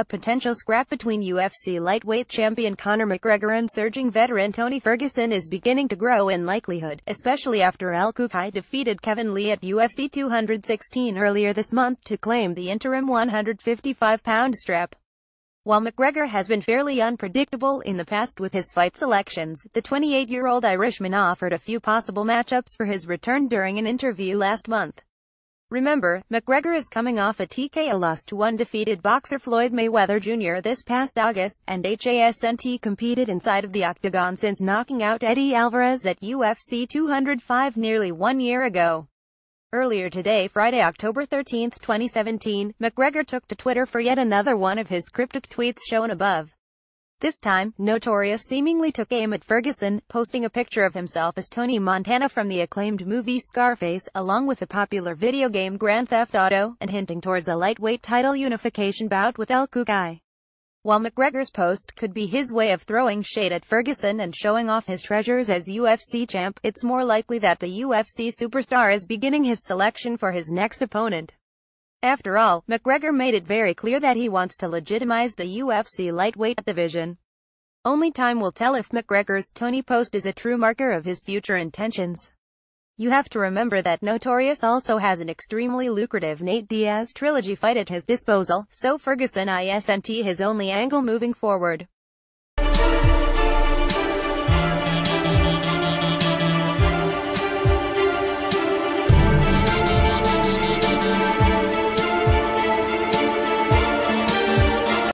a potential scrap between UFC lightweight champion Conor McGregor and surging veteran Tony Ferguson is beginning to grow in likelihood, especially after Al Kukai defeated Kevin Lee at UFC 216 earlier this month to claim the interim 155-pound strap. While McGregor has been fairly unpredictable in the past with his fight selections, the 28-year-old Irishman offered a few possible matchups for his return during an interview last month. Remember, McGregor is coming off a TKO loss to undefeated boxer Floyd Mayweather Jr. this past August, and HASNT competed inside of the octagon since knocking out Eddie Alvarez at UFC 205 nearly one year ago. Earlier today, Friday, October 13, 2017, McGregor took to Twitter for yet another one of his cryptic tweets shown above. This time, Notorious seemingly took aim at Ferguson, posting a picture of himself as Tony Montana from the acclaimed movie Scarface, along with the popular video game Grand Theft Auto, and hinting towards a lightweight title unification bout with El Kukai. While McGregor's post could be his way of throwing shade at Ferguson and showing off his treasures as UFC champ, it's more likely that the UFC superstar is beginning his selection for his next opponent. After all, McGregor made it very clear that he wants to legitimize the UFC lightweight division. Only time will tell if McGregor's Tony post is a true marker of his future intentions. You have to remember that Notorious also has an extremely lucrative Nate Diaz trilogy fight at his disposal, so Ferguson isn't his only angle moving forward.